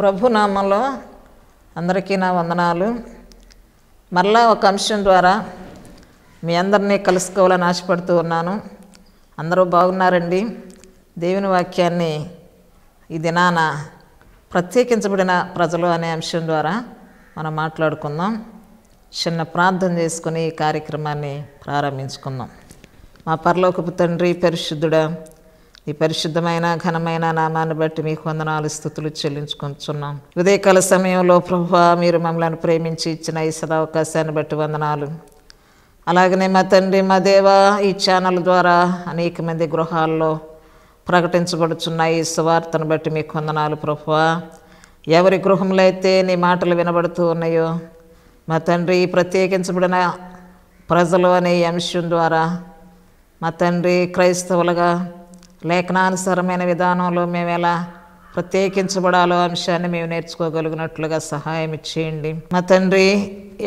ప్రభునామంలో అందరికీ నా వందనాలు మరలా ఒక అంశం ద్వారా మీ అందరినీ కలుసుకోవాలని ఆశపడుతూ ఉన్నాను అందరూ బాగున్నారండి దేవుని వాక్యాన్ని ఈ దినాన ప్రత్యేకించబడిన ప్రజలు అనే అంశం ద్వారా మనం మాట్లాడుకుందాం చిన్న ప్రార్థన చేసుకుని ఈ కార్యక్రమాన్ని ప్రారంభించుకుందాం మా పర్లోకపు తండ్రి పరిశుద్ధుడ ఈ పరిశుద్ధమైన ఘనమైన నామాన్ని బట్టి మీకు వందనాలు స్థుతులు చెల్లించుకుంటున్నాం ఉదయకాల సమయంలో ప్రభా మీరు మమ్మల్ని ప్రేమించి ఇచ్చిన ఈ సదావకాశాన్ని బట్టి వందనాలు అలాగనే మా తండ్రి మా దేవ ఈ ఛానల్ ద్వారా అనేక మంది గృహాల్లో ప్రకటించబడుచున్న ఈ సువార్తను బట్టి మీకు వందనాలు ప్రభా ఎవరి గృహంలో అయితే నీ మాటలు వినబడుతూ ఉన్నాయో మా తండ్రి ప్రత్యేకించబడిన ప్రజలు అనే అంశం ద్వారా మా తండ్రి క్రైస్తవులుగా లేఖనానుసారమైన విధానంలో మేము ఎలా ప్రత్యేకించబడాలో అంశాన్ని మేము నేర్చుకోగలిగినట్లుగా సహాయం ఇచ్చేయండి మా తండ్రి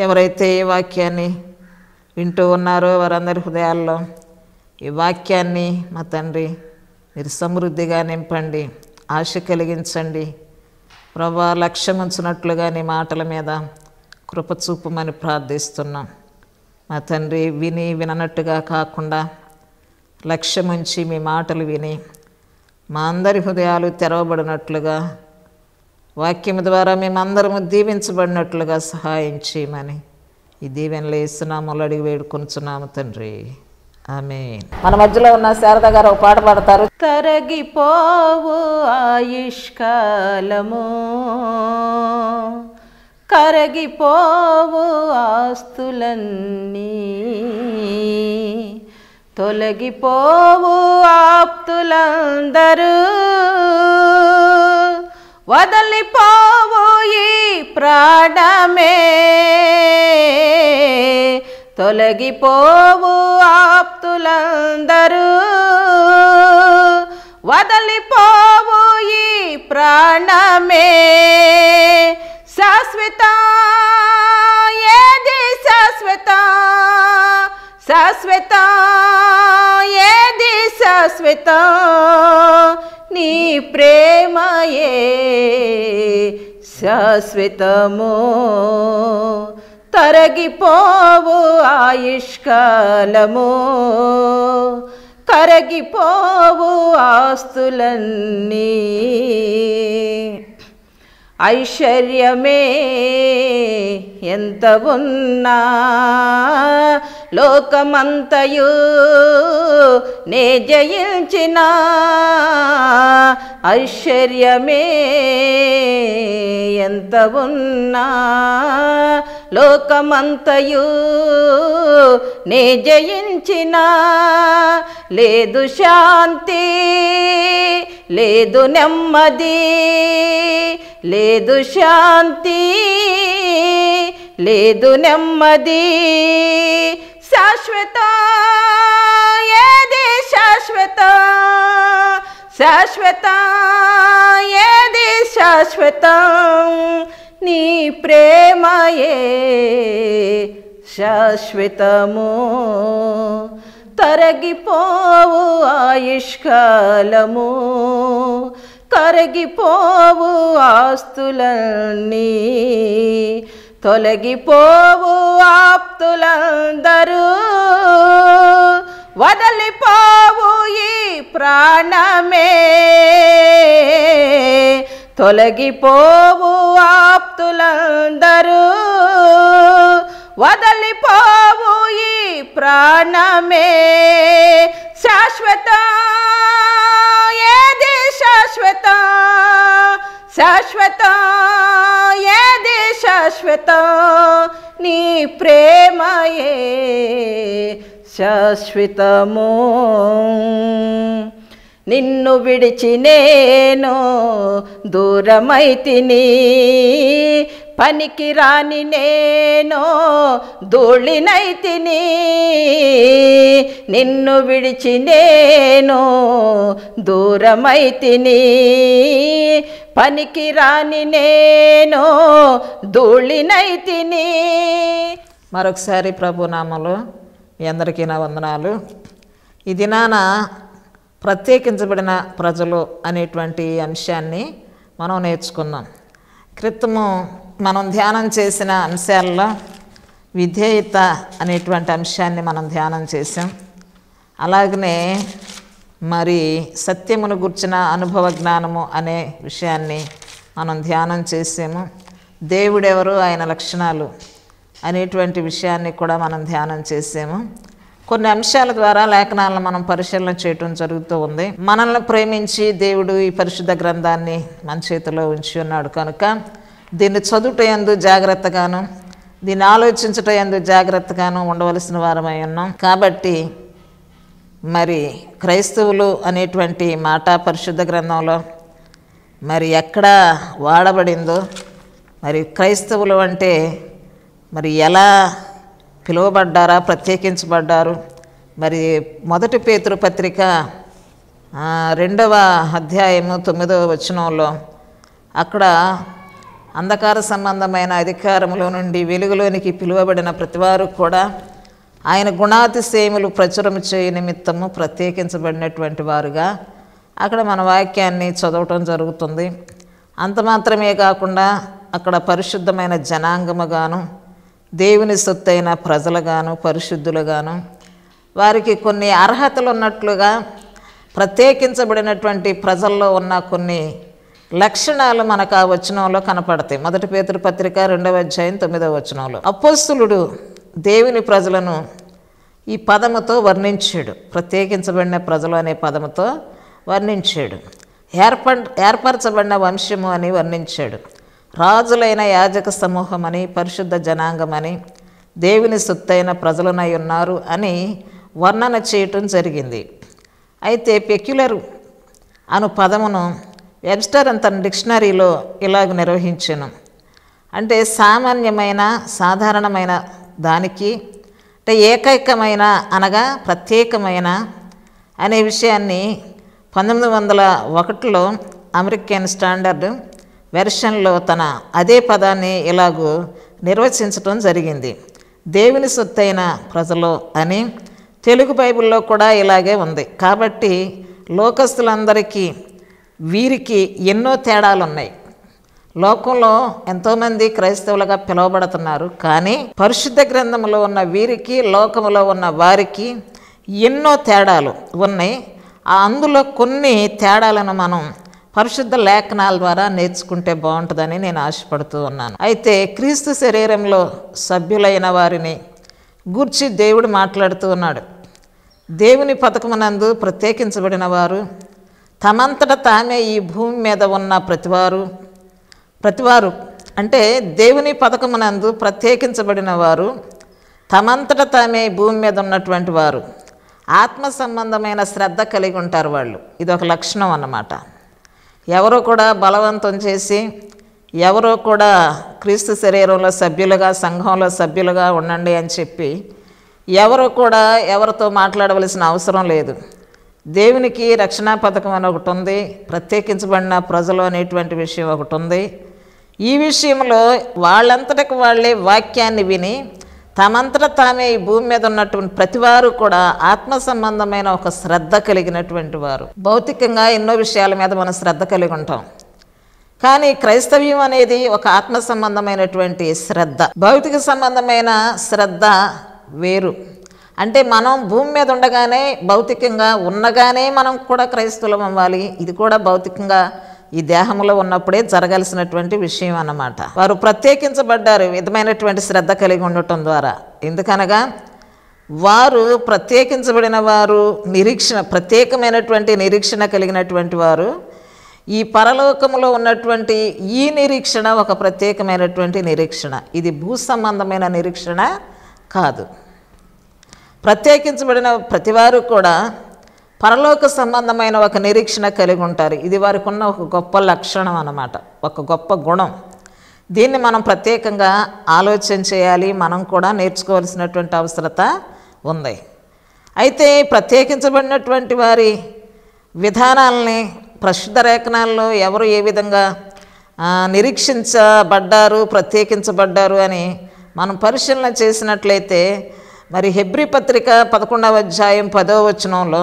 ఎవరైతే ఈ వాక్యాన్ని వింటూ ఉన్నారో వారందరి హృదయాల్లో ఈ వాక్యాన్ని మా తండ్రి మీరు సమృద్ధిగా నింపండి ఆశ కలిగించండి ప్రభా లక్ష్యం ఉంచినట్లుగా నీ మాటల మీద కృపచూపమని ప్రార్థిస్తున్నాం మా తండ్రి విని వినట్టుగా కాకుండా లక్ష్యముంచి మీ మాటలు విని మా అందరి హృదయాలు తెరవబడినట్లుగా వాక్యము ద్వారా మేమందరము దీవించబడినట్లుగా సహాయం చేయమని ఈ దీవెనలు వేస్తున్నాము అడిగి వేడుకొనుచున్నాము తండ్రి ఆమె మన మధ్యలో ఉన్న శారద గారు ఒక పాట పాడతారు కరగిపోవు ఆయుష్కాలము కరగిపోవు ఆస్తులన్నీ తొలగిపోవు ఆప్తులందరూ వదలిపోవు ఈ ప్రాణమే తొలగిపోవు ఆప్తులందరూ వదలిపోవు ఈ ప్రాణమే శాశ్వత ఏది శాశ్వత శాశ్వత ఏది శాశ్వత నీ ప్రేమయే శాశ్వతము తరగిపోవు ఆయుష్కాలము కరగిపోవు ఆస్తులన్నీ ఐశ్వర్యమే ఎంత ఉన్నా లోకమంతయు నే జయించిన ఐశ్వర్యమే ఎంత ఉన్నా లోకమంతయు నే జయించిన లేదు శాంతి లేదు నెమ్మది లేదు శాంతి लेदु नम्मदी शाश्वता यदि शाश्वत शाश्वत यदि शाश्वतं नी प्रेमये शाश्वतमु तरगिपो आयुष्कलो करगिपो आस्तुली తొలగిపోవు ఆప్తులందరూ వదలిపోవు ఈ ప్రాణమే తొలగిపోవు ఆప్తులందరూ వదలిపోవు ఈ ప్రాణమే శాశ్వత ఏది శాశ్వత शाश्वता ये दे शाश्वता निप्रेमये शाश्वतमो నిన్ను విడిచి నేను దూరమైతిని పనికి రాని నేను ధూళినైతిని నిన్ను విడిచి నేను దూరమైతిని పనికి రాని నేను దూళినైతిని మరొకసారి ప్రభునామలు మీ అందరికీ నా వందనాలు ఈ దినాన ప్రత్యేకించబడిన ప్రజలు అనేటువంటి అంశాన్ని మనం నేర్చుకున్నాం క్రితము మనం ధ్యానం చేసిన అంశాల్లో విధేయత అనేటువంటి అంశాన్ని మనం ధ్యానం చేసాం అలాగనే మరి సత్యమును గుర్చిన అనుభవ జ్ఞానము అనే విషయాన్ని మనం ధ్యానం చేసాము దేవుడెవరు ఆయన లక్షణాలు అనేటువంటి విషయాన్ని కూడా మనం ధ్యానం చేసాము కొన్ని అంశాల ద్వారా లేఖనాలను మనం పరిశీలన చేయటం జరుగుతూ ఉంది మనల్ని ప్రేమించి దేవుడు ఈ పరిశుద్ధ గ్రంథాన్ని మన చేతిలో ఉంచి ఉన్నాడు కనుక దీన్ని చదువుట ఎందు జాగ్రత్తగాను దీన్ని ఆలోచించట ఎందు జాగ్రత్తగాను ఉండవలసిన వారమై ఉన్నాం కాబట్టి మరి క్రైస్తవులు అనేటువంటి మాట పరిశుద్ధ గ్రంథంలో మరి ఎక్కడ వాడబడిందో మరి క్రైస్తవులు అంటే మరి ఎలా పిలువబడ్డారా ప్రత్యేకించబడ్డారు మరి మొదటి పేతృపత్రిక రెండవ అధ్యాయము తొమ్మిదవ వచనంలో అక్కడ అంధకార సంబంధమైన అధికారములో నుండి వెలుగులోనికి పిలువబడిన ప్రతివారు కూడా ఆయన గుణాతిశయములు ప్రచురం చేయ నిమిత్తము ప్రత్యేకించబడినటువంటి వారుగా అక్కడ మన వాక్యాన్ని చదవటం జరుగుతుంది అంత మాత్రమే కాకుండా అక్కడ పరిశుద్ధమైన జనాంగముగాను దేవుని సొత్తైన ప్రజలుగాను పరిశుద్ధులుగాను వారికి కొన్ని అర్హతలు ఉన్నట్లుగా ప్రత్యేకించబడినటువంటి ప్రజల్లో ఉన్న కొన్ని లక్షణాలు మనకు ఆ వచనంలో కనపడతాయి మొదటి పేతృ పత్రిక రెండవ అధ్యాయం తొమ్మిదవ వచనంలో అపోస్తులుడు దేవుని ప్రజలను ఈ పదముతో వర్ణించాడు ప్రత్యేకించబడిన ప్రజలు అనే పదముతో వర్ణించాడు ఏర్ప ఏర్పరచబడిన వంశము అని వర్ణించాడు రాజులైన యాజక సమూహమని పరిశుద్ధ జనాంగమని దేవుని సొత్తైన ప్రజలనై ఉన్నారు అని వర్ణన చేయటం జరిగింది అయితే పెక్యులర్ అను పదమును వెబ్స్టర్ అంత డిక్షనరీలో ఇలాగ నిర్వహించాను అంటే సామాన్యమైన సాధారణమైన దానికి అంటే ఏకైకమైన అనగా ప్రత్యేకమైన అనే విషయాన్ని పంతొమ్మిది వందల ఒకటిలో అమెరికన్ స్టాండర్డ్ వెర్షన్లో తన అదే పదాన్ని ఇలాగూ నిర్వచించటం జరిగింది దేవుని సొత్తైన ప్రజలు అని తెలుగు బైబిల్లో కూడా ఇలాగే ఉంది కాబట్టి లోకస్తులందరికీ వీరికి ఎన్నో తేడాలు ఉన్నాయి లోకంలో ఎంతోమంది క్రైస్తవులుగా పిలువబడుతున్నారు కానీ పరిశుద్ధ గ్రంథంలో ఉన్న వీరికి లోకంలో ఉన్న వారికి ఎన్నో తేడాలు ఉన్నాయి అందులో కొన్ని తేడాలను మనం పరిశుద్ధ లేఖనాల ద్వారా నేర్చుకుంటే బాగుంటుందని నేను ఆశపడుతూ ఉన్నాను అయితే క్రీస్తు శరీరంలో సభ్యులైన వారిని గూర్చి దేవుడు మాట్లాడుతూ ఉన్నాడు దేవుని పథకమునందు ప్రత్యేకించబడిన వారు తమంతట తామే ఈ భూమి మీద ఉన్న ప్రతివారు ప్రతివారు అంటే దేవుని పథకమునందు ప్రత్యేకించబడిన వారు తమంతట తామే భూమి మీద ఉన్నటువంటి వారు ఆత్మ సంబంధమైన శ్రద్ధ కలిగి ఉంటారు వాళ్ళు ఇది ఒక లక్షణం అన్నమాట ఎవరు కూడా బలవంతం చేసి ఎవరో కూడా క్రీస్తు శరీరంలో సభ్యులుగా సంఘంలో సభ్యులుగా ఉండండి అని చెప్పి ఎవరు కూడా ఎవరితో మాట్లాడవలసిన అవసరం లేదు దేవునికి రక్షణ పథకం అని ఒకటి ఉంది ప్రత్యేకించబడిన ప్రజలు అనేటువంటి విషయం ఒకటి ఉంది ఈ విషయంలో వాళ్ళంతటికి వాళ్ళే వాక్యాన్ని విని తమంతట తామే ఈ భూమి మీద ఉన్నటువంటి ప్రతి వారు కూడా ఆత్మ సంబంధమైన ఒక శ్రద్ధ కలిగినటువంటి వారు భౌతికంగా ఎన్నో విషయాల మీద మనం శ్రద్ధ కలిగి ఉంటాం కానీ క్రైస్తవ్యం అనేది ఒక ఆత్మ సంబంధమైనటువంటి శ్రద్ధ భౌతిక సంబంధమైన శ్రద్ధ వేరు అంటే మనం భూమి మీద ఉండగానే భౌతికంగా ఉన్నగానే మనం కూడా క్రైస్తవులం అవ్వాలి ఇది కూడా భౌతికంగా ఈ దేహంలో ఉన్నప్పుడే జరగాల్సినటువంటి విషయం అన్నమాట వారు ప్రత్యేకించబడ్డారు విధమైనటువంటి శ్రద్ధ కలిగి ఉండటం ద్వారా ఎందుకనగా వారు ప్రత్యేకించబడిన వారు నిరీక్షణ ప్రత్యేకమైనటువంటి నిరీక్షణ కలిగినటువంటి వారు ఈ పరలోకంలో ఉన్నటువంటి ఈ నిరీక్షణ ఒక ప్రత్యేకమైనటువంటి నిరీక్షణ ఇది భూ సంబంధమైన నిరీక్షణ కాదు ప్రత్యేకించబడిన ప్రతివారు కూడా పరలోక సంబంధమైన ఒక నిరీక్షణ కలిగి ఉంటారు ఇది వారికి ఉన్న ఒక గొప్ప లక్షణం అన్నమాట ఒక గొప్ప గుణం దీన్ని మనం ప్రత్యేకంగా ఆలోచన చేయాలి మనం కూడా నేర్చుకోవాల్సినటువంటి అవసరత ఉంది అయితే ప్రత్యేకించబడినటువంటి వారి విధానాలని ప్రసిద్ధ రేఖనాల్లో ఎవరు ఏ విధంగా నిరీక్షించబడ్డారు ప్రత్యేకించబడ్డారు అని మనం పరిశీలన చేసినట్లయితే మరి హెబ్రి పత్రిక పదకొండవ అధ్యాయం పదవ వచనంలో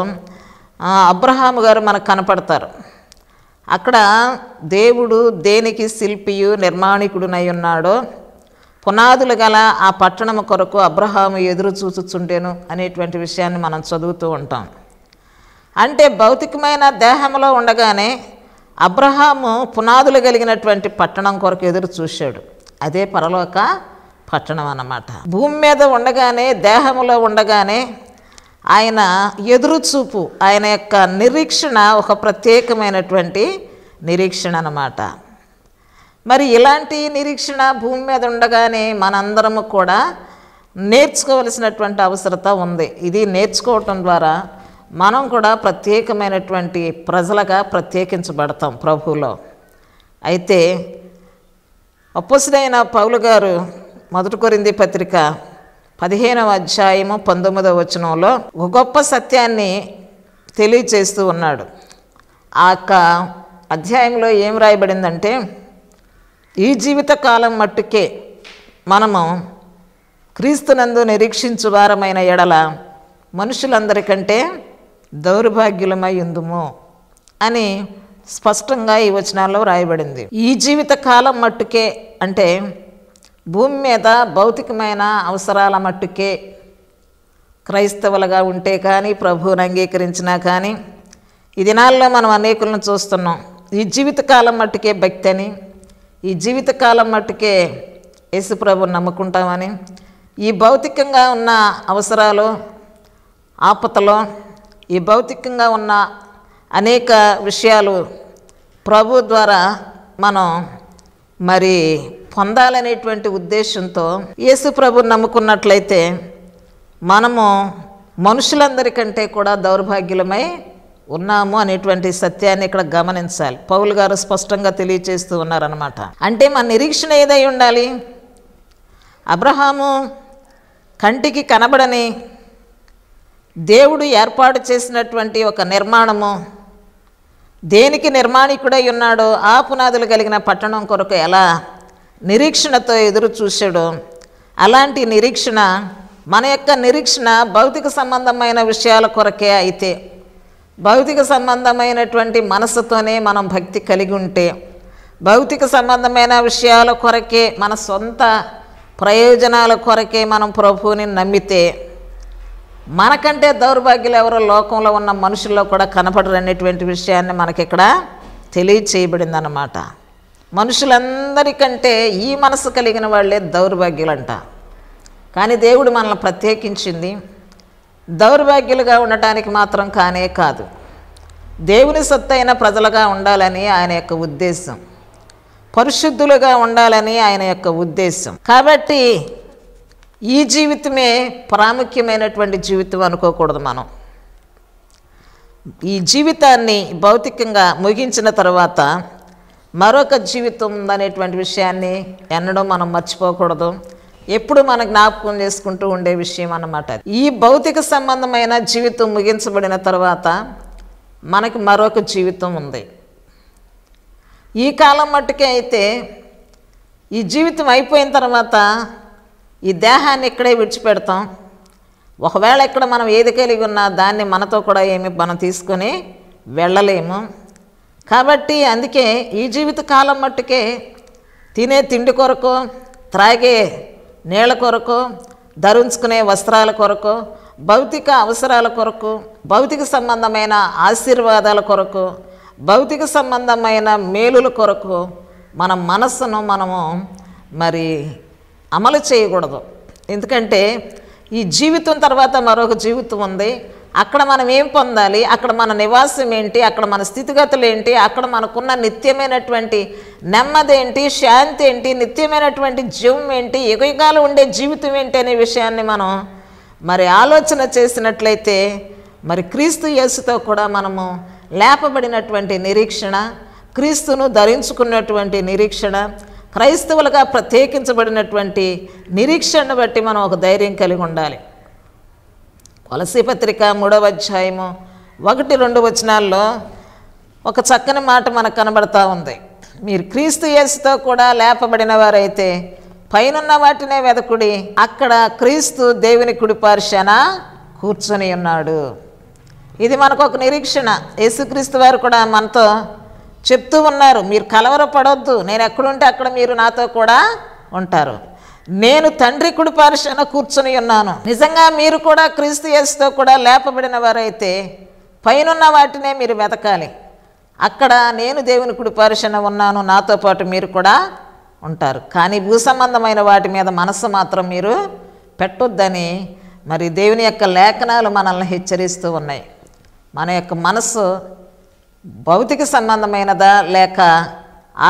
అబ్రహాం గారు మనకు కనపడతారు అక్కడ దేవుడు దేనికి శిల్పియు నిర్మాణికుడునై ఉన్నాడో పునాదులు గల ఆ పట్టణం కొరకు అబ్రహాము ఎదురు చూచుచుండేను అనేటువంటి విషయాన్ని మనం చదువుతూ ఉంటాం అంటే భౌతికమైన దేహంలో ఉండగానే అబ్రహాము పునాదులు కలిగినటువంటి పట్టణం కొరకు ఎదురు చూశాడు అదే పరలోక పట్టణం అన్నమాట భూమి మీద ఉండగానే దేహంలో ఉండగానే ఆయన ఎదురుచూపు ఆయన యొక్క నిరీక్షణ ఒక ప్రత్యేకమైనటువంటి నిరీక్షణ అన్నమాట మరి ఇలాంటి నిరీక్షణ భూమి మీద ఉండగానే మనందరము కూడా నేర్చుకోవలసినటువంటి అవసరత ఉంది ఇది నేర్చుకోవటం ద్వారా మనం కూడా ప్రత్యేకమైనటువంటి ప్రజలుగా ప్రత్యేకించబడతాం ప్రభువులో అయితే అప్పసుడైన పౌలు గారు మొదటి కొరింది పత్రిక పదిహేనవ అధ్యాయము పంతొమ్మిదవ వచనంలో ఒక గొప్ప సత్యాన్ని తెలియచేస్తూ ఉన్నాడు ఆ యొక్క అధ్యాయంలో ఏం రాయబడిందంటే ఈ జీవిత కాలం మట్టుకే మనము క్రీస్తునందు నిరీక్షించు వారమైన ఎడల మనుషులందరికంటే దౌర్భాగ్యులమై ఉందుము అని స్పష్టంగా ఈ వచనాల్లో రాయబడింది ఈ జీవిత కాలం మట్టుకే అంటే భూమి మీద భౌతికమైన అవసరాల మట్టుకే క్రైస్తవులుగా ఉంటే కానీ ప్రభువుని అంగీకరించినా కానీ ఈ దినాల్లో మనం అనేకులను చూస్తున్నాం ఈ జీవితకాలం మట్టుకే భక్తి అని ఈ జీవితకాలం మట్టుకే యేసుప్రభుని నమ్ముకుంటామని ఈ భౌతికంగా ఉన్న అవసరాలు ఆపతలు ఈ భౌతికంగా ఉన్న అనేక విషయాలు ప్రభు ద్వారా మనం మరి పొందాలనేటువంటి ఉద్దేశంతో యేసు ప్రభు నమ్ముకున్నట్లయితే మనము మనుషులందరికంటే కూడా దౌర్భాగ్యులమై ఉన్నాము అనేటువంటి సత్యాన్ని ఇక్కడ గమనించాలి పౌలు గారు స్పష్టంగా తెలియచేస్తూ ఉన్నారనమాట అంటే మన నిరీక్షణ ఏదై ఉండాలి అబ్రహాము కంటికి కనబడని దేవుడు ఏర్పాటు చేసినటువంటి ఒక నిర్మాణము దేనికి నిర్మాణికుడై ఉన్నాడో ఆ పునాదులు కలిగిన పట్టణం కొరకు ఎలా నిరీక్షణతో ఎదురు చూశాడు అలాంటి నిరీక్షణ మన యొక్క నిరీక్షణ భౌతిక సంబంధమైన విషయాల కొరకే అయితే భౌతిక సంబంధమైనటువంటి మనసుతోనే మనం భక్తి కలిగి ఉంటే భౌతిక సంబంధమైన విషయాల కొరకే మన సొంత ప్రయోజనాల కొరకే మనం ప్రభువుని నమ్మితే మనకంటే దౌర్భాగ్యులు ఎవరో లోకంలో ఉన్న మనుషుల్లో కూడా కనపడరు అనేటువంటి విషయాన్ని మనకిక్కడ అన్నమాట మనుషులందరికంటే ఈ మనసు కలిగిన వాళ్ళే దౌర్భాగ్యులంట కానీ దేవుడు మనల్ని ప్రత్యేకించింది దౌర్భాగ్యులుగా ఉండటానికి మాత్రం కానే కాదు దేవుని సత్తైన ప్రజలుగా ఉండాలని ఆయన యొక్క ఉద్దేశం పరిశుద్ధులుగా ఉండాలని ఆయన యొక్క ఉద్దేశం కాబట్టి ఈ జీవితమే ప్రాముఖ్యమైనటువంటి జీవితం అనుకోకూడదు మనం ఈ జీవితాన్ని భౌతికంగా ముగించిన తర్వాత మరొక జీవితం ఉందనేటువంటి విషయాన్ని ఎన్నడం మనం మర్చిపోకూడదు ఎప్పుడు మన జ్ఞాపకం చేసుకుంటూ ఉండే విషయం అన్నమాట ఈ భౌతిక సంబంధమైన జీవితం ముగించబడిన తర్వాత మనకి మరొక జీవితం ఉంది ఈ కాలం మట్టుకే అయితే ఈ జీవితం అయిపోయిన తర్వాత ఈ దేహాన్ని ఇక్కడే విడిచిపెడతాం ఒకవేళ ఇక్కడ మనం ఏది కలిగి ఉన్నా దాన్ని మనతో కూడా ఏమి మనం తీసుకొని వెళ్ళలేము కాబట్టి అందుకే ఈ జీవిత కాలం మట్టుకే తినే తిండి కొరకు త్రాగే నీళ్ళ కొరకు ధరించుకునే వస్త్రాల కొరకు భౌతిక అవసరాల కొరకు భౌతిక సంబంధమైన ఆశీర్వాదాల కొరకు భౌతిక సంబంధమైన మేలుల కొరకు మన మనస్సును మనము మరి అమలు చేయకూడదు ఎందుకంటే ఈ జీవితం తర్వాత మరొక జీవితం ఉంది అక్కడ మనం ఏం పొందాలి అక్కడ మన నివాసం ఏంటి అక్కడ మన స్థితిగతులు ఏంటి అక్కడ మనకున్న నిత్యమైనటువంటి నెమ్మది ఏంటి శాంతి ఏంటి నిత్యమైనటువంటి జీవం ఏంటి ఎగుయగాలు ఉండే జీవితం ఏంటి అనే విషయాన్ని మనం మరి ఆలోచన చేసినట్లయితే మరి క్రీస్తు యేసుతో కూడా మనము లేపబడినటువంటి నిరీక్షణ క్రీస్తును ధరించుకున్నటువంటి నిరీక్షణ క్రైస్తవులుగా ప్రత్యేకించబడినటువంటి నిరీక్షణను బట్టి మనం ఒక ధైర్యం కలిగి ఉండాలి తులసి పత్రిక మూడవ అధ్యాయము ఒకటి రెండు వచనాల్లో ఒక చక్కని మాట మనకు కనబడతా ఉంది మీరు క్రీస్తు యేసుతో కూడా లేపబడిన వారైతే పైనున్న వాటినే వెదకుడి అక్కడ క్రీస్తు దేవుని కుడిపార్శన కూర్చొని ఉన్నాడు ఇది మనకు ఒక నిరీక్షణ యేసుక్రీస్తు వారు కూడా మనతో చెప్తూ ఉన్నారు మీరు కలవరపడొద్దు నేను ఎక్కడుంటే అక్కడ మీరు నాతో కూడా ఉంటారు నేను తండ్రి కుడిపార్శ్వన కూర్చుని ఉన్నాను నిజంగా మీరు కూడా క్రీస్తు యేసుతో కూడా లేపబడిన వారైతే పైనున్న వాటినే మీరు వెతకాలి అక్కడ నేను దేవుని కుడిపార్శ్వన ఉన్నాను నాతో పాటు మీరు కూడా ఉంటారు కానీ భూ సంబంధమైన వాటి మీద మనస్సు మాత్రం మీరు పెట్టొద్దని మరి దేవుని యొక్క లేఖనాలు మనల్ని హెచ్చరిస్తూ ఉన్నాయి మన యొక్క మనస్సు భౌతిక సంబంధమైనదా లేక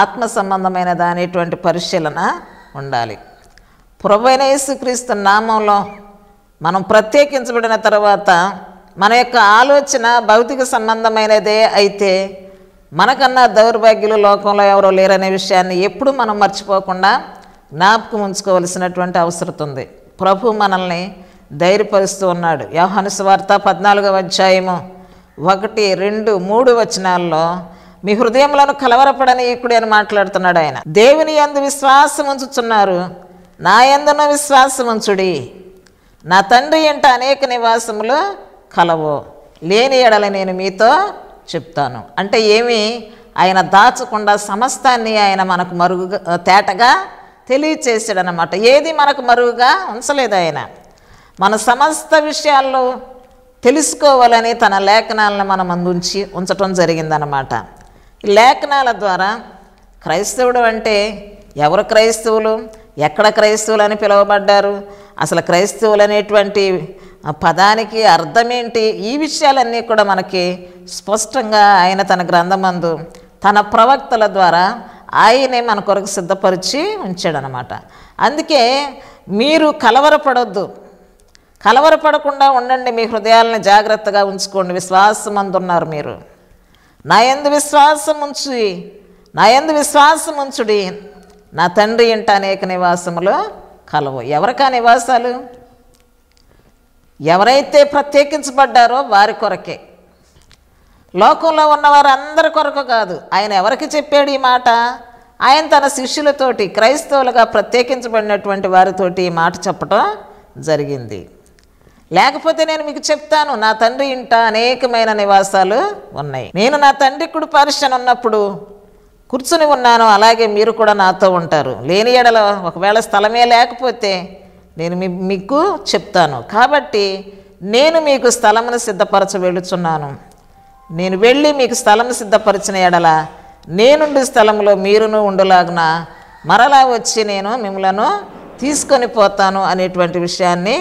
ఆత్మ సంబంధమైనదా అనేటువంటి పరిశీలన ఉండాలి ప్రభువైన యేసుక్రీస్తు నామంలో మనం ప్రత్యేకించబడిన తర్వాత మన యొక్క ఆలోచన భౌతిక సంబంధమైనదే అయితే మనకన్నా దౌర్భాగ్యులు లోకంలో ఎవరో లేరనే విషయాన్ని ఎప్పుడు మనం మర్చిపోకుండా జ్ఞాపకం ఉంచుకోవలసినటువంటి అవసరం ఉంది ప్రభు మనల్ని ధైర్యపరుస్తూ ఉన్నాడు యోహాను స్వార్త పద్నాలుగవ అధ్యాయము ఒకటి రెండు మూడు వచనాల్లో మీ హృదయంలో కలవరపడనీయకుడు అని మాట్లాడుతున్నాడు ఆయన దేవుని అందు విశ్వాసం ఉంచుతున్నారు నా ఎందున విశ్వాసముంచుడి నా తండ్రి ఇంట అనేక నివాసములు కలవు లేని ఎడల నేను మీతో చెప్తాను అంటే ఏమి ఆయన దాచకుండా సమస్తాన్ని ఆయన మనకు మరుగుగా తేటగా తెలియచేసాడు అనమాట ఏది మనకు మరుగుగా ఉంచలేదు ఆయన మన సమస్త విషయాల్లో తెలుసుకోవాలని తన లేఖనాలను మనం అందించి ఉంచటం జరిగిందనమాట లేఖనాల ద్వారా క్రైస్తవుడు అంటే ఎవరు క్రైస్తవులు ఎక్కడ క్రైస్తవులని పిలువబడ్డారు అసలు క్రైస్తవులు అనేటువంటి పదానికి అర్థమేంటి ఈ విషయాలన్నీ కూడా మనకి స్పష్టంగా ఆయన తన గ్రంథమందు తన ప్రవక్తల ద్వారా ఆయనే మన కొరకు సిద్ధపరిచి ఉంచాడనమాట అందుకే మీరు కలవరపడొద్దు కలవరపడకుండా ఉండండి మీ హృదయాలను జాగ్రత్తగా ఉంచుకోండి విశ్వాసం అందున్నారు మీరు నా ఎందు విశ్వాసం ఉంచు నా ఎందు విశ్వాసం ఉంచుడి నా తండ్రి ఇంట అనేక నివాసములు కలవు ఎవరికా నివాసాలు ఎవరైతే ప్రత్యేకించబడ్డారో వారి కొరకే లోకంలో ఉన్నవారు అందరి కొరకు కాదు ఆయన ఎవరికి చెప్పాడు ఈ మాట ఆయన తన శిష్యులతోటి క్రైస్తవులుగా ప్రత్యేకించబడినటువంటి వారితోటి ఈ మాట చెప్పడం జరిగింది లేకపోతే నేను మీకు చెప్తాను నా తండ్రి ఇంట అనేకమైన నివాసాలు ఉన్నాయి నేను నా తండ్రి కుడి పరిశ్రమ ఉన్నప్పుడు కూర్చుని ఉన్నాను అలాగే మీరు కూడా నాతో ఉంటారు లేని ఎడల ఒకవేళ స్థలమే లేకపోతే నేను మీ మీకు చెప్తాను కాబట్టి నేను మీకు స్థలమును సిద్ధపరచ వెళుచున్నాను నేను వెళ్ళి మీకు స్థలము సిద్ధపరిచిన ఎడల నేనుండి స్థలంలో మీరును ఉండలాగున మరలా వచ్చి నేను మిమ్మలను తీసుకొని పోతాను అనేటువంటి విషయాన్ని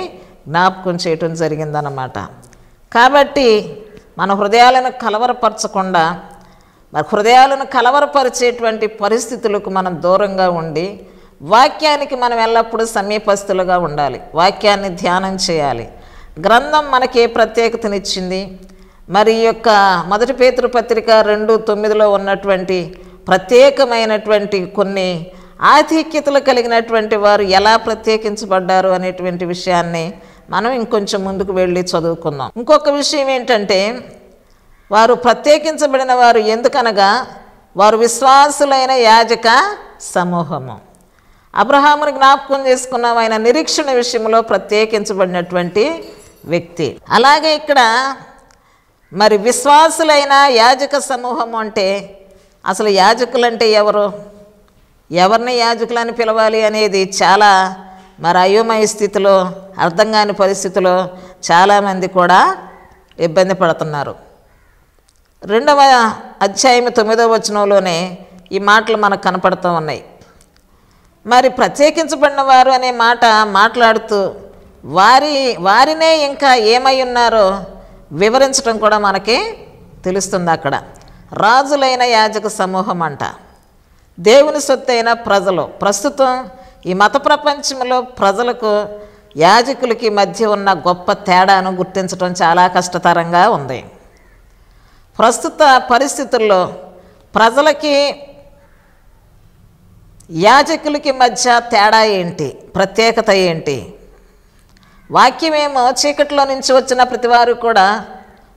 జ్ఞాపకం చేయటం జరిగిందన్నమాట కాబట్టి మన హృదయాలను కలవరపరచకుండా మరి హృదయాలను కలవరపరిచేటువంటి పరిస్థితులకు మనం దూరంగా ఉండి వాక్యానికి మనం ఎల్లప్పుడూ సమీపస్తులుగా ఉండాలి వాక్యాన్ని ధ్యానం చేయాలి గ్రంథం మనకి ఏ ప్రత్యేకతనిచ్చింది మరి యొక్క మొదటి పేతృపత్రిక రెండు తొమ్మిదిలో ఉన్నటువంటి ప్రత్యేకమైనటువంటి కొన్ని ఆధిక్యతలు కలిగినటువంటి వారు ఎలా ప్రత్యేకించబడ్డారు అనేటువంటి విషయాన్ని మనం ఇంకొంచెం ముందుకు వెళ్ళి చదువుకుందాం ఇంకొక విషయం ఏంటంటే వారు ప్రత్యేకించబడిన వారు ఎందుకనగా వారు విశ్వాసులైన యాజక సమూహము అబ్రహాముని జ్ఞాపకం చేసుకున్నాం ఆయన నిరీక్షణ విషయంలో ప్రత్యేకించబడినటువంటి వ్యక్తి అలాగే ఇక్కడ మరి విశ్వాసులైన యాజక సమూహం అంటే అసలు యాజకులంటే ఎవరు ఎవరిని యాజకులని పిలవాలి అనేది చాలా మరి అయోమయ స్థితిలో అర్థం కాని పరిస్థితిలో చాలామంది కూడా ఇబ్బంది పడుతున్నారు రెండవ అధ్యాయం తొమ్మిదవ వచనంలోనే ఈ మాటలు మనకు కనపడుతూ ఉన్నాయి మరి ప్రత్యేకించబడిన వారు అనే మాట మాట్లాడుతూ వారి వారినే ఇంకా ఏమై ఉన్నారో వివరించడం కూడా మనకి తెలుస్తుంది అక్కడ రాజులైన యాజక సమూహం అంట దేవుని సొత్తైన ప్రజలు ప్రస్తుతం ఈ మత ప్రపంచంలో ప్రజలకు యాజకులకి మధ్య ఉన్న గొప్ప తేడాను గుర్తించడం చాలా కష్టతరంగా ఉంది ప్రస్తుత పరిస్థితుల్లో ప్రజలకి యాజకులకి మధ్య తేడా ఏంటి ప్రత్యేకత ఏంటి వాక్యమేమో చీకట్లో నుంచి వచ్చిన ప్రతివారు కూడా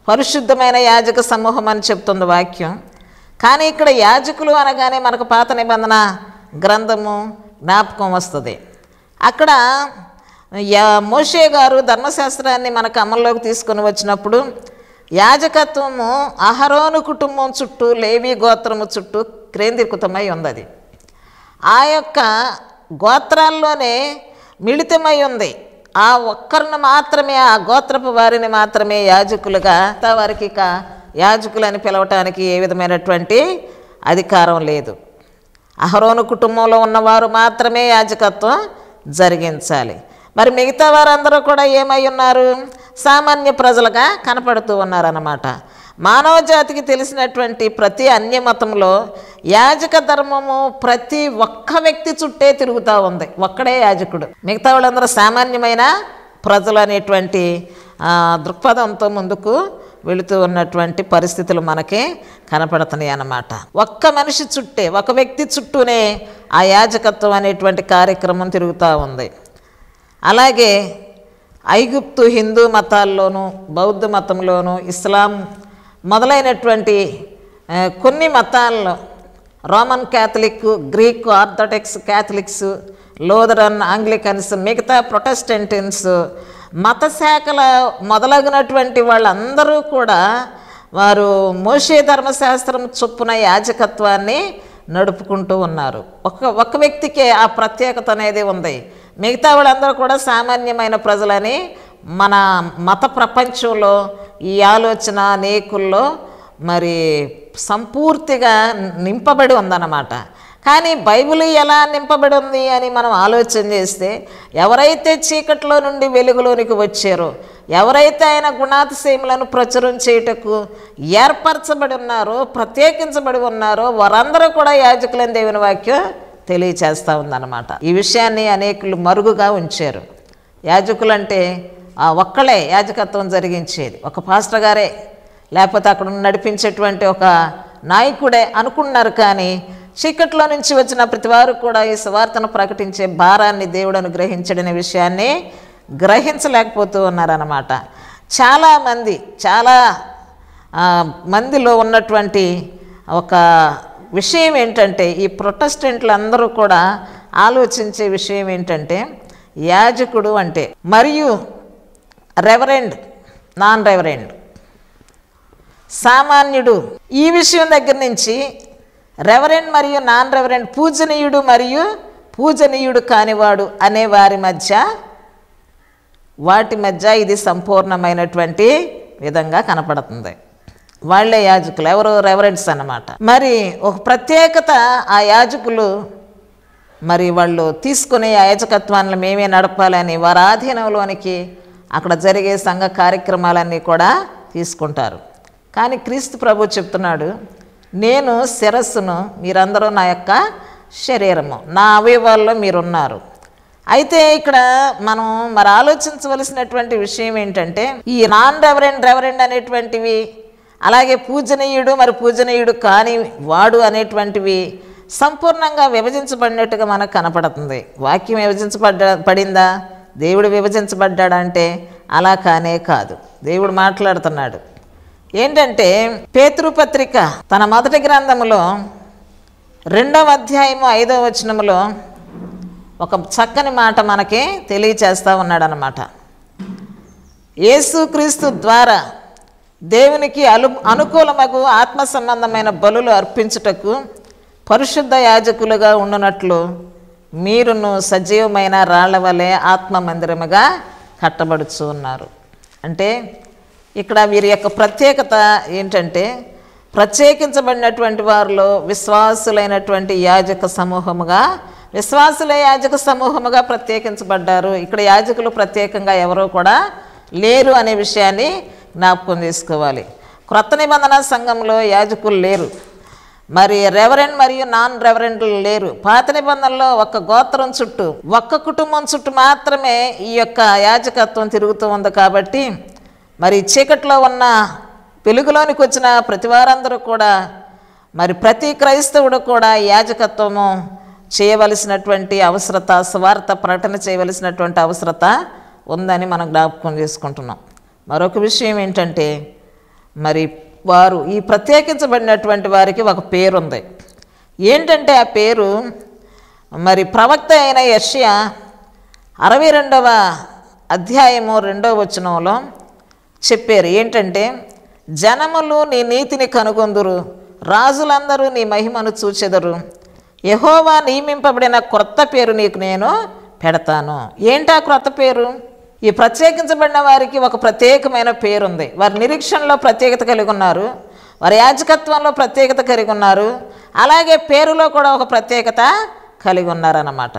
పరిశుద్ధమైన యాజక సమూహం అని చెప్తుంది వాక్యం కానీ ఇక్కడ యాజకులు అనగానే మనకు పాత నిబంధన గ్రంథము జ్ఞాపకం వస్తుంది అక్కడ మోషే గారు ధర్మశాస్త్రాన్ని మనకు అమల్లోకి తీసుకొని వచ్చినప్పుడు యాజకత్వము అహరోను కుటుంబం చుట్టూ లేవి గోత్రము చుట్టూ క్రేంద్రీకృతమై ఉంది ఆ యొక్క గోత్రాల్లోనే మిళితమై ఉంది ఆ ఒక్కరిని మాత్రమే ఆ గోత్రపు వారిని మాత్రమే యాజకులుగా వారికి ఇక యాజకులని పిలవటానికి ఏ విధమైనటువంటి అధికారం లేదు అహరోను కుటుంబంలో ఉన్నవారు మాత్రమే యాజకత్వం జరిగించాలి మరి మిగతా వారందరూ కూడా ఏమై ఉన్నారు సామాన్య ప్రజలుగా కనపడుతూ ఉన్నారన్నమాట మానవ జాతికి తెలిసినటువంటి ప్రతి అన్యమతంలో యాజక ధర్మము ప్రతి ఒక్క వ్యక్తి చుట్టే తిరుగుతూ ఉంది ఒక్కడే యాజకుడు మిగతా వాళ్ళందరూ సామాన్యమైన ప్రజలు అనేటువంటి దృక్పథంతో ముందుకు వెళుతూ ఉన్నటువంటి పరిస్థితులు మనకి కనపడుతున్నాయి అన్నమాట ఒక్క మనిషి చుట్టే ఒక వ్యక్తి చుట్టూనే ఆ యాజకత్వం అనేటువంటి కార్యక్రమం తిరుగుతూ ఉంది అలాగే ఐగుప్తు హిందూ మతాల్లోనూ బౌద్ధ మతంలోనూ ఇస్లాం మొదలైనటువంటి కొన్ని మతాల్లో Roman Catholic Greek Orthodox Catholics Lutheran Anglicans మిగతా ప్రొటెస్టెంటిన్స్ మత శాఖల మొదలగినటువంటి వాళ్ళందరూ కూడా వారు మోషే ధర్మశాస్త్రం చొప్పున యాజకత్వాన్ని నడుపుకుంటూ ఉన్నారు ఒక ఒక వ్యక్తికే ఆ ప్రత్యేకత అనేది ఉంది మిగతా వాళ్ళందరూ కూడా సామాన్యమైన ప్రజలని మన మత ప్రపంచంలో ఈ ఆలోచన నేకుల్లో మరి సంపూర్తిగా నింపబడి ఉందన్నమాట కానీ బైబిల్ ఎలా నింపబడి ఉంది అని మనం ఆలోచన చేస్తే ఎవరైతే చీకట్లో నుండి వెలుగులోనికి వచ్చారో ఎవరైతే ఆయన గుణాతిశయములను ప్రచురం చేయుటకు ఏర్పరచబడి ఉన్నారో ప్రత్యేకించబడి ఉన్నారో వారందరూ కూడా యాజకులని దేవుని వాక్యం తెలియచేస్తూ ఉందన్నమాట ఈ విషయాన్ని అనేకులు మరుగుగా ఉంచారు యాజకులంటే ఒక్కళ్ళే యాజకత్వం జరిగించేది ఒక పాస్టర్ గారే లేకపోతే అక్కడ నడిపించేటువంటి ఒక నాయకుడే అనుకున్నారు కానీ చీకట్లో నుంచి వచ్చిన ప్రతివారు కూడా ఈ సువార్తను ప్రకటించే భారాన్ని దేవుడు అనుగ్రహించడనే విషయాన్ని గ్రహించలేకపోతూ ఉన్నారన్నమాట చాలామంది చాలా మందిలో ఉన్నటువంటి ఒక విషయం ఏంటంటే ఈ ప్రొటెస్టెంట్లు అందరూ కూడా ఆలోచించే విషయం ఏంటంటే యాజకుడు అంటే మరియు రెవరెండ్ నాన్ రెవరెండ్ సామాన్యుడు ఈ విషయం దగ్గర నుంచి రెవరెండ్ మరియు నాన్ రెవరెండ్ పూజనీయుడు మరియు పూజనీయుడు కానివాడు అనే వారి మధ్య వాటి మధ్య ఇది సంపూర్ణమైనటువంటి విధంగా కనపడుతుంది వాళ్లే యాజకులు ఎవరు రెవరెన్స్ అన్నమాట మరి ఒక ప్రత్యేకత ఆ యాజకులు మరి వాళ్ళు తీసుకునే యాజకత్వాన్ని మేమే నడపాలని వారి ఆధీనంలోనికి అక్కడ జరిగే సంఘ కార్యక్రమాలన్నీ కూడా తీసుకుంటారు కానీ క్రీస్తు ప్రభు చెప్తున్నాడు నేను శిరస్సును మీరందరూ నా యొక్క శరీరము నా అవయవాల్లో మీరున్నారు అయితే ఇక్కడ మనం మరి ఆలోచించవలసినటువంటి విషయం ఏంటంటే ఈ నాన్ రెవరెండ్ రెవరెండ్ అనేటువంటివి అలాగే పూజనీయుడు మరి పూజనీయుడు కాని వాడు అనేటువంటివి సంపూర్ణంగా విభజించబడినట్టుగా మనకు కనపడుతుంది వాక్యం విభజించబడ్డ పడిందా దేవుడు విభజించబడ్డాడంటే అలా కానే కాదు దేవుడు మాట్లాడుతున్నాడు ఏంటంటే పేతృపత్రిక తన మొదటి గ్రంథములో రెండవ అధ్యాయము ఐదవ వచనములో ఒక చక్కని మాట మనకి తెలియచేస్తూ ఉన్నాడనమాట యేసుక్రీస్తు ద్వారా దేవునికి అలు అనుకూలమగు ఆత్మ సంబంధమైన బలులు అర్పించుటకు పరిశుద్ధ యాజకులుగా ఉండునట్లు మీరును సజీవమైన రాళ్ల వలె ఆత్మ మందిరముగా కట్టబడుచు ఉన్నారు అంటే ఇక్కడ వీరి యొక్క ప్రత్యేకత ఏంటంటే ప్రత్యేకించబడినటువంటి వారిలో విశ్వాసులైనటువంటి యాజక సమూహముగా విశ్వాసుల యాజక సమూహముగా ప్రత్యేకించబడ్డారు ఇక్కడ యాజకులు ప్రత్యేకంగా ఎవరో కూడా లేరు అనే విషయాన్ని జ్ఞాపకం చేసుకోవాలి క్రొత్త నిబంధన సంఘంలో యాజకులు లేరు మరి రెవరెండ్ మరియు నాన్ రెవరెండ్లు లేరు పాత నిబంధనలో ఒక్క గోత్రం చుట్టూ ఒక్క కుటుంబం చుట్టూ మాత్రమే ఈ యొక్క యాజకత్వం తిరుగుతూ ఉంది కాబట్టి మరి చీకట్లో ఉన్న వెలుగులోనికి వచ్చిన ప్రతి వారందరూ కూడా మరి ప్రతి క్రైస్తవుడు కూడా యాజకత్వము చేయవలసినటువంటి అవసరత స్వార్థ ప్రకటన చేయవలసినటువంటి అవసరత ఉందని మనం జ్ఞాపకం చేసుకుంటున్నాం మరొక విషయం ఏంటంటే మరి వారు ఈ ప్రత్యేకించబడినటువంటి వారికి ఒక పేరు ఉంది ఏంటంటే ఆ పేరు మరి ప్రవక్త అయిన యష్యా అరవై రెండవ అధ్యాయము రెండవ వచనంలో చెప్పారు ఏంటంటే జనములు నీ నీతిని కనుగొందురు రాజులందరూ నీ మహిమను చూచెదరు యహోవా నియమింపబడిన క్రొత్త పేరు నీకు నేను పెడతాను ఏంటా క్రొత్త పేరు ఈ ప్రత్యేకించబడిన వారికి ఒక ప్రత్యేకమైన పేరుంది వారి నిరీక్షణలో ప్రత్యేకత కలిగి ఉన్నారు వారి యాజకత్వంలో ప్రత్యేకత కలిగి ఉన్నారు అలాగే పేరులో కూడా ఒక ప్రత్యేకత కలిగి ఉన్నారన్నమాట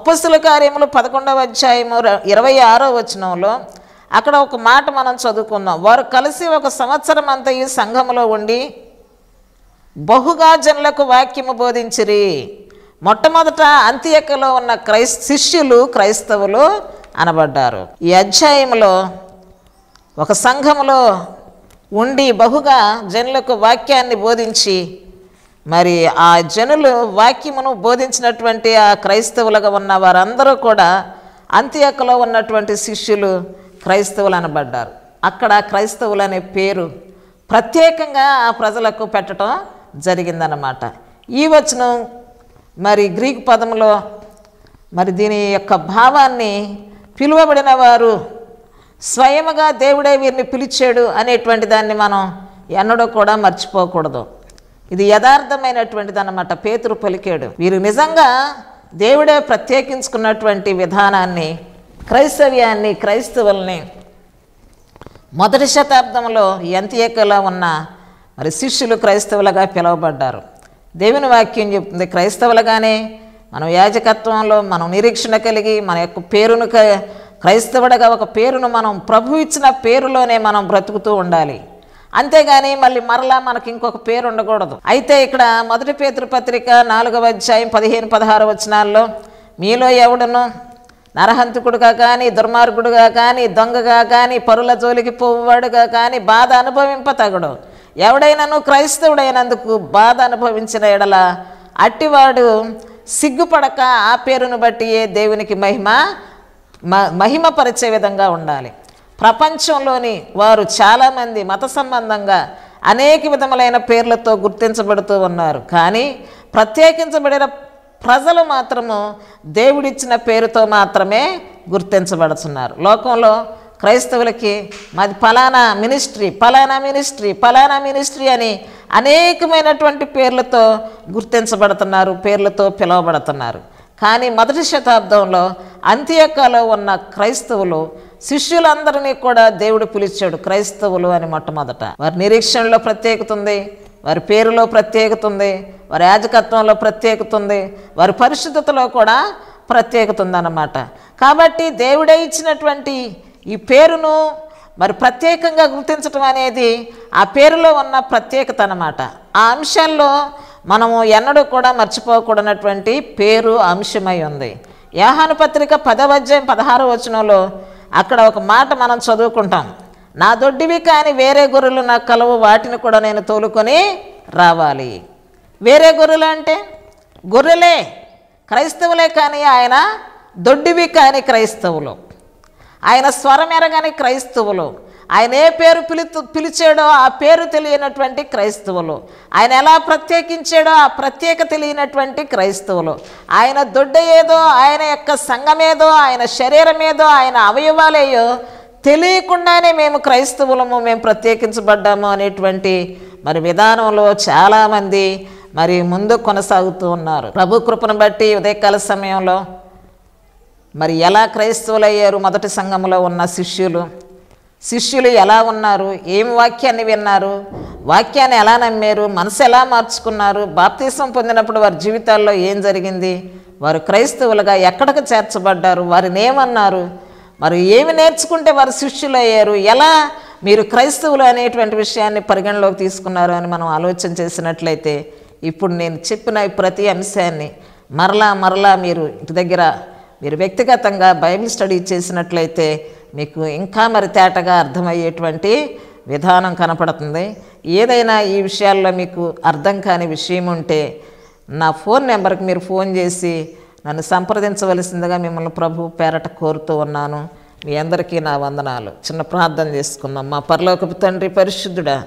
అపుస్తుల కార్యములు పదకొండవ అధ్యాయము ఇరవై ఆరో వచనంలో అక్కడ ఒక మాట మనం చదువుకుందాం వారు కలిసి ఒక సంవత్సరం అంతా ఈ సంఘంలో ఉండి బహుగా జనులకు వాక్యము బోధించిరి మొట్టమొదట అంత్యకలో ఉన్న క్రైస్ శిష్యులు క్రైస్తవులు అనబడ్డారు ఈ అధ్యాయంలో ఒక సంఘంలో ఉండి బహుగా జనులకు వాక్యాన్ని బోధించి మరి ఆ జనులు వాక్యమును బోధించినటువంటి ఆ క్రైస్తవులుగా ఉన్న వారందరూ కూడా అంత్యకలో ఉన్నటువంటి శిష్యులు క్రైస్తవులు అనబడ్డారు అక్కడ క్రైస్తవులు అనే పేరు ప్రత్యేకంగా ఆ ప్రజలకు పెట్టడం జరిగిందనమాట ఈ వచనం మరి గ్రీక్ పదంలో మరి దీని యొక్క భావాన్ని పిలువబడిన వారు స్వయముగా దేవుడే వీరిని పిలిచాడు అనేటువంటి దాన్ని మనం ఎన్నడూ కూడా మర్చిపోకూడదు ఇది యథార్థమైనటువంటిది అన్నమాట పేతురు పలికాడు వీరు నిజంగా దేవుడే ప్రత్యేకించుకున్నటువంటి విధానాన్ని క్రైస్తవ్యాన్ని క్రైస్తవుల్ని మొదటి శతాబ్దంలో ఎంతయేకలో ఉన్న మరి శిష్యులు క్రైస్తవులుగా పిలువబడ్డారు దేవుని వాక్యం చెప్తుంది క్రైస్తవులుగానే మనం యాజకత్వంలో మనం నిరీక్షణ కలిగి మన యొక్క పేరును క్రైస్తవుడగా ఒక పేరును మనం ప్రభు ఇచ్చిన పేరులోనే మనం బ్రతుకుతూ ఉండాలి అంతేగాని మళ్ళీ మరలా మనకి ఇంకొక పేరు ఉండకూడదు అయితే ఇక్కడ మొదటి పేతృపత్రిక నాలుగవ అధ్యాయం పదిహేను పదహారు వచనాల్లో మీలో ఎవడను నరహంతకుడుగా కానీ దుర్మార్గుడుగా కానీ దొంగగా కానీ పరుల జోలికి పోవాడుగా కానీ బాధ అనుభవింప తగడు ఎవడైనాను క్రైస్తవుడైనందుకు బాధ అనుభవించిన ఎడల అట్టివాడు సిగ్గుపడక ఆ పేరును ఏ దేవునికి మహిమ మహిమ పరిచే విధంగా ఉండాలి ప్రపంచంలోని వారు చాలామంది మత సంబంధంగా అనేక విధములైన పేర్లతో గుర్తించబడుతూ ఉన్నారు కానీ ప్రత్యేకించబడిన ప్రజలు మాత్రము దేవుడిచ్చిన పేరుతో మాత్రమే గుర్తించబడుతున్నారు లోకంలో క్రైస్తవులకి మాది ఫలానా మినిస్ట్రీ ఫలానా మినిస్ట్రీ ఫలానా మినిస్ట్రీ అని అనేకమైనటువంటి పేర్లతో గుర్తించబడుతున్నారు పేర్లతో పిలువబడుతున్నారు కానీ మొదటి శతాబ్దంలో అంత్యకాలో ఉన్న క్రైస్తవులు శిష్యులందరినీ కూడా దేవుడు పిలిచాడు క్రైస్తవులు అని మొట్టమొదట వారి నిరీక్షణలో ప్రత్యేకత ఉంది వారి పేరులో ప్రత్యేకత ఉంది వారి యాజకత్వంలో ప్రత్యేకత ఉంది వారి పరిశుద్ధతలో కూడా ప్రత్యేకత ఉందన్నమాట కాబట్టి దేవుడే ఇచ్చినటువంటి ఈ పేరును మరి ప్రత్యేకంగా గుర్తించటం అనేది ఆ పేరులో ఉన్న ప్రత్యేకత అన్నమాట ఆ అంశంలో మనము ఎన్నడూ కూడా మర్చిపోకూడనటువంటి పేరు అంశమై ఉంది యాహాను పత్రిక పదవజ్యం పదహారు వచనంలో అక్కడ ఒక మాట మనం చదువుకుంటాం నా దొడ్డివి కానీ వేరే గొర్రెలు నాకు కలవు వాటిని కూడా నేను తోలుకొని రావాలి వేరే గొర్రెలు అంటే గొర్రెలే క్రైస్తవులే కానీ ఆయన దొడ్డివి కానీ క్రైస్తవులు ఆయన స్వరం ఎరగని క్రైస్తవులు ఆయన ఏ పేరు పిలుతు పిలిచాడో ఆ పేరు తెలియనటువంటి క్రైస్తవులు ఆయన ఎలా ప్రత్యేకించాడో ఆ ప్రత్యేక తెలియనటువంటి క్రైస్తవులు ఆయన దొడ్డ ఏదో ఆయన యొక్క సంఘమేదో ఆయన ఏదో ఆయన అవయవాలేయో తెలియకుండానే మేము క్రైస్తవులము మేము ప్రత్యేకించబడ్డాము అనేటువంటి మరి విధానంలో చాలామంది మరి ముందు కొనసాగుతూ ఉన్నారు ప్రభు కృపను బట్టి ఉదయకాల సమయంలో మరి ఎలా అయ్యారు మొదటి సంఘంలో ఉన్న శిష్యులు శిష్యులు ఎలా ఉన్నారు ఏం వాక్యాన్ని విన్నారు వాక్యాన్ని ఎలా నమ్మారు మనసు ఎలా మార్చుకున్నారు బాప్తీసం పొందినప్పుడు వారి జీవితాల్లో ఏం జరిగింది వారు క్రైస్తవులుగా ఎక్కడికి చేర్చబడ్డారు వారిని ఏమన్నారు మరి ఏమి నేర్చుకుంటే వారు శిష్యులు అయ్యారు ఎలా మీరు క్రైస్తవులు అనేటువంటి విషయాన్ని పరిగణలోకి తీసుకున్నారు అని మనం ఆలోచన చేసినట్లయితే ఇప్పుడు నేను చెప్పిన ప్రతి అంశాన్ని మరలా మరలా మీరు ఇంటి దగ్గర మీరు వ్యక్తిగతంగా బైబిల్ స్టడీ చేసినట్లయితే మీకు ఇంకా మరి తేటగా అర్థమయ్యేటువంటి విధానం కనపడుతుంది ఏదైనా ఈ విషయాల్లో మీకు అర్థం కాని విషయం ఉంటే నా ఫోన్ నెంబర్కి మీరు ఫోన్ చేసి నన్ను సంప్రదించవలసిందిగా మిమ్మల్ని ప్రభు పేరట కోరుతూ ఉన్నాను మీ అందరికీ నా వందనాలు చిన్న ప్రార్థన చేసుకున్నాం మా పర్లోకపు తండ్రి పరిశుద్ధుడా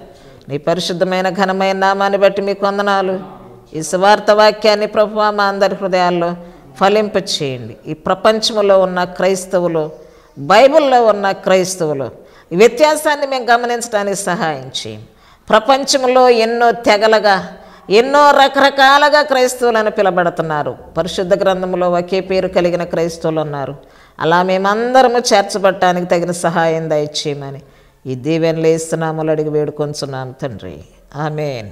నీ పరిశుద్ధమైన ఘనమైన నామాన్ని బట్టి మీకు వందనాలు ఈ సువార్త వాక్యాన్ని ప్రభు మా అందరి హృదయాల్లో ఫలింపచేయండి ఈ ప్రపంచంలో ఉన్న క్రైస్తవులు బైబిల్లో ఉన్న క్రైస్తవులు వ్యత్యాసాన్ని మేము గమనించడానికి సహాయం చేయండి ప్రపంచంలో ఎన్నో తెగలగా ఎన్నో రకరకాలుగా క్రైస్తవులను పిలబడుతున్నారు పరిశుద్ధ గ్రంథంలో ఒకే పేరు కలిగిన క్రైస్తవులు ఉన్నారు అలా మేమందరము చేర్చబట్టడానికి తగిన సహాయం దయచేయమని ఈ దీవెనలు ఇస్తున్నాములు అడిగి వేడుకొంచున్నాం తండ్రి ఆమెన్